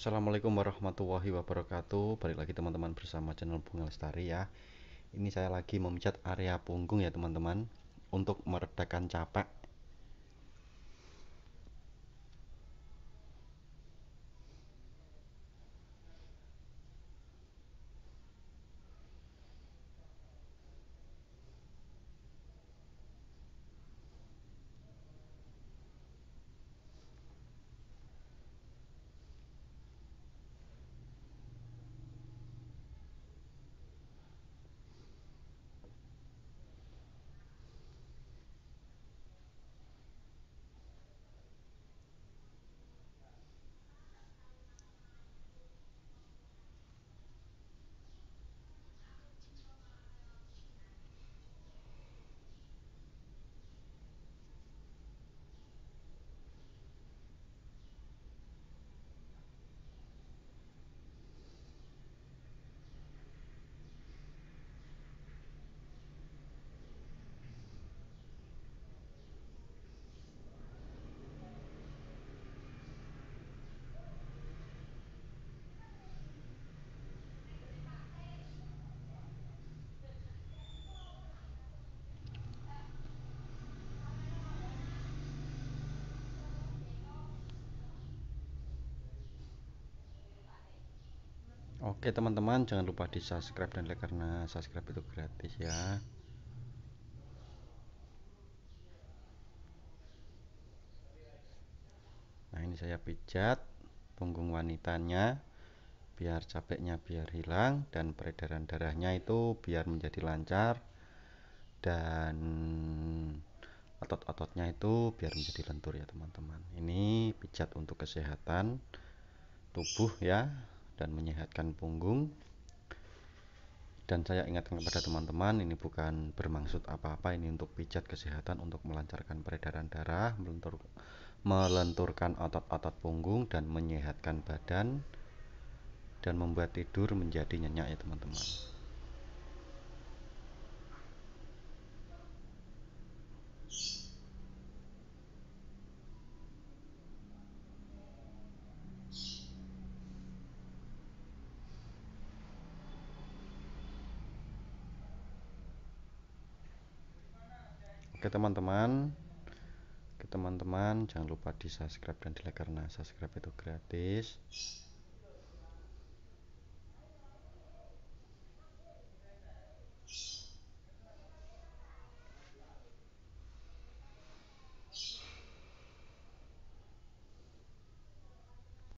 Assalamualaikum warahmatullahi wabarakatuh Balik lagi teman-teman bersama channel Bunga Lestari ya Ini saya lagi memijat area punggung ya teman-teman Untuk meredakan capek Oke teman-teman jangan lupa di subscribe dan like karena subscribe itu gratis ya Nah ini saya pijat punggung wanitanya biar capeknya biar hilang dan peredaran darahnya itu biar menjadi lancar dan otot-ototnya itu biar menjadi lentur ya teman-teman ini pijat untuk kesehatan tubuh ya dan menyehatkan punggung. Dan saya ingatkan kepada teman-teman, ini bukan bermaksud apa-apa, ini untuk pijat kesehatan, untuk melancarkan peredaran darah, melentur, melenturkan otot-otot punggung, dan menyehatkan badan, dan membuat tidur menjadi nyenyak ya teman-teman. ke teman-teman ke teman-teman jangan lupa di subscribe dan di like karena subscribe itu gratis